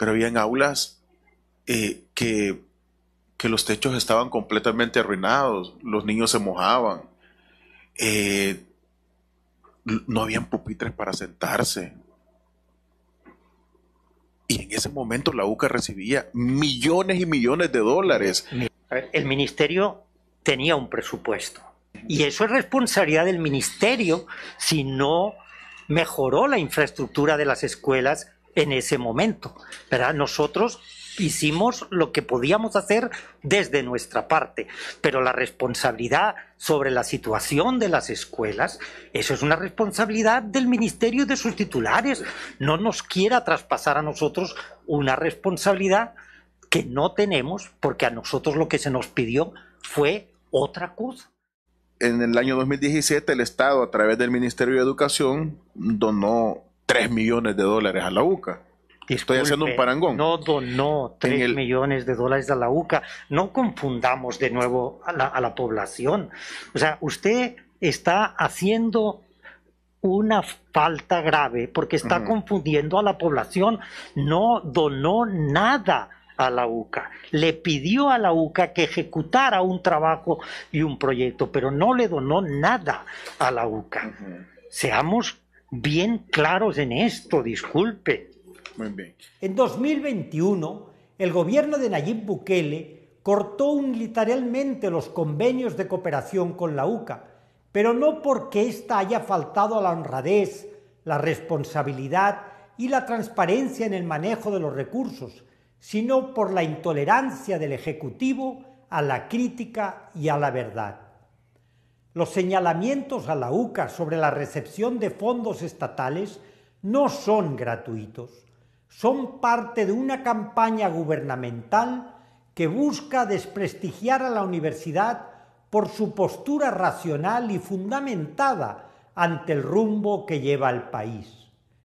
pero en aulas eh, que, los techos estaban completamente arruinados, los niños se mojaban, eh, no habían pupitres para sentarse. Y en ese momento la UCA recibía millones y millones de dólares. El ministerio tenía un presupuesto. Y eso es responsabilidad del ministerio si no mejoró la infraestructura de las escuelas en ese momento. Nosotros hicimos lo que podíamos hacer desde nuestra parte, pero la responsabilidad sobre la situación de las escuelas, eso es una responsabilidad del ministerio y de sus titulares. No nos quiera traspasar a nosotros una responsabilidad que no tenemos porque a nosotros lo que se nos pidió fue otra cosa. En el año 2017 el Estado a través del Ministerio de Educación donó 3 millones de dólares a la UCA. Estoy haciendo un parangón. No donó 3 millones de dólares a la UCA. No confundamos de nuevo a la, población. O sea, usted está haciendo una falta grave porque está confundiendo a la población. No donó nada a la UCA. Le pidió a la UCA que ejecutara un trabajo y un proyecto, pero no le donó nada a la UCA. Seamos bien claros en esto, disculpe. En 2021, el gobierno de Nayib Bukele cortó unilateralmente los convenios de cooperación con la UCA, pero no porque ésta haya faltado a la honradez, la responsabilidad y la transparencia en el manejo de los recursos, sino por la intolerancia del Ejecutivo a la crítica y a la verdad. Los señalamientos a la UCA sobre la recepción de fondos estatales no son gratuitos, son parte de una campaña gubernamental que busca desprestigiar a la universidad por su postura racional y fundamentada ante el rumbo que lleva el país.